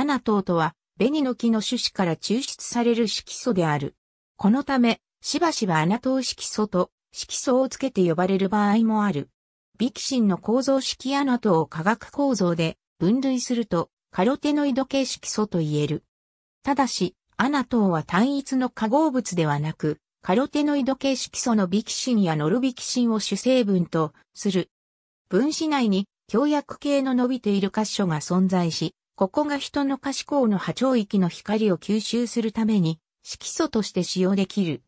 アナトウとは、ベニの木の種子から抽出される色素である。このため、しばしばアナトウ色素と色素をつけて呼ばれる場合もある。ビキシンの構造式アナトを化学構造で分類するとカロテノイド系色素と言える。ただし、アナトウは単一の化合物ではなく、カロテノイド系色素のビキシンやノルビキシンを主成分とする。分子内に強薬系の伸びている箇所が存在し、ここが人の可視光の波長域の光を吸収するために、色素として使用できる。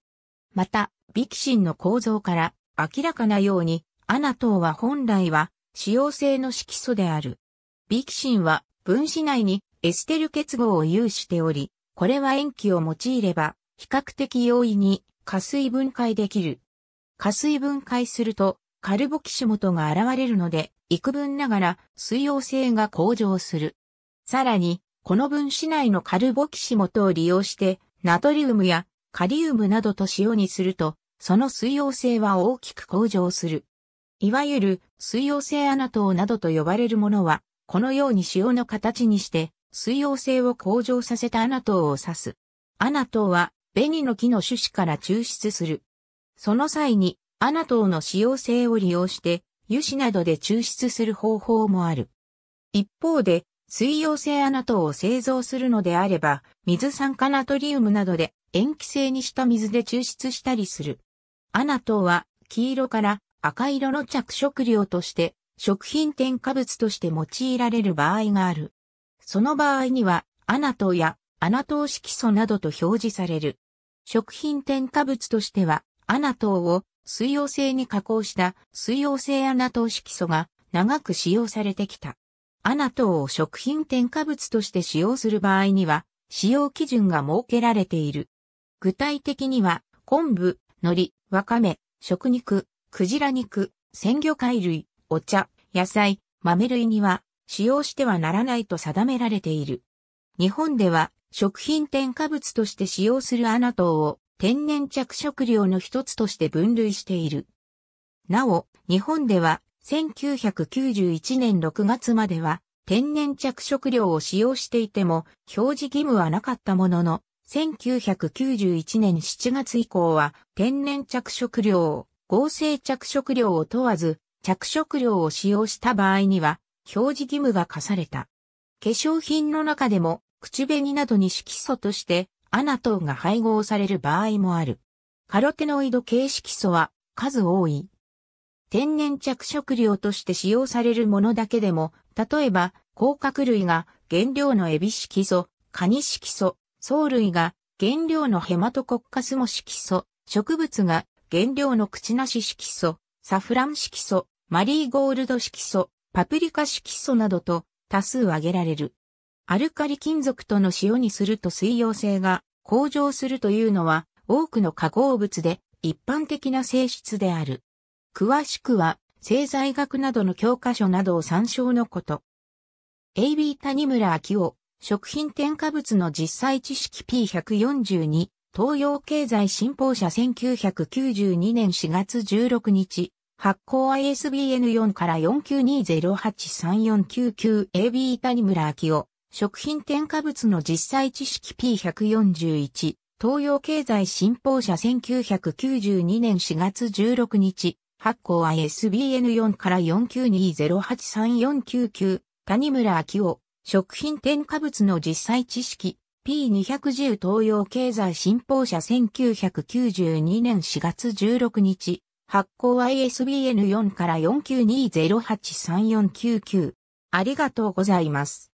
また、ビキシンの構造から明らかなように、アナトーは本来は使用性の色素である。ビキシンは分子内にエステル結合を有しており、これは塩基を用いれば比較的容易に加水分解できる。加水分解するとカルボキシモトが現れるので、幾分ながら水溶性が向上する。さらに、この分子内のカルボキシ元を利用して、ナトリウムやカリウムなどと塩にすると、その水溶性は大きく向上する。いわゆる水溶性アナトーなどと呼ばれるものは、このように塩の形にして、水溶性を向上させたアナトーを指す。アナトーは、紅の木の種子から抽出する。その際に、アナトーの使用性を利用して、油脂などで抽出する方法もある。一方で、水溶性アナトを製造するのであれば、水酸化ナトリウムなどで塩基性にした水で抽出したりする。アナトは黄色から赤色の着色料として食品添加物として用いられる場合がある。その場合にはアナトやアナトウ色素などと表示される。食品添加物としてはアナトを水溶性に加工した水溶性アナトウ色素が長く使用されてきた。アナ等を食品添加物として使用する場合には、使用基準が設けられている。具体的には、昆布、海苔、わかめ、食肉、クジラ肉、鮮魚介類、お茶、野菜、豆類には使用してはならないと定められている。日本では食品添加物として使用するアナ糖を天然着色料の一つとして分類している。なお、日本では1991年6月までは天然着色料を使用していても表示義務はなかったものの、1991年7月以降は天然着色料を合成着色料を問わず着色料を使用した場合には表示義務が課された。化粧品の中でも口紅などに色素としてアナトンが配合される場合もある。カロテノイド系色素は数多い天然着色料として使用されるものだけでも、例えば、甲殻類が原料のエビ色素、カニ色素、藻類が原料のヘマトコッカスモ色素、植物が原料の口なし色素、サフラン色素、マリーゴールド色素、パプリカ色素などと多数挙げられる。アルカリ金属との塩にすると水溶性が向上するというのは多くの化合物で一般的な性質である。詳しくは、製材学などの教科書などを参照のこと。AB 谷村明夫、食品添加物の実際知識 P142、東洋経済新報社1992年4月16日、発行 ISBN4 から 492083499AB 谷村明夫、食品添加物の実際知識 P141、東洋経済新報社1992年4月16日、発行 ISBN4 から492083499、谷村明夫、食品添加物の実際知識、P210 東洋経済新報社1992年4月16日、発行 ISBN4 から492083499。ありがとうございます。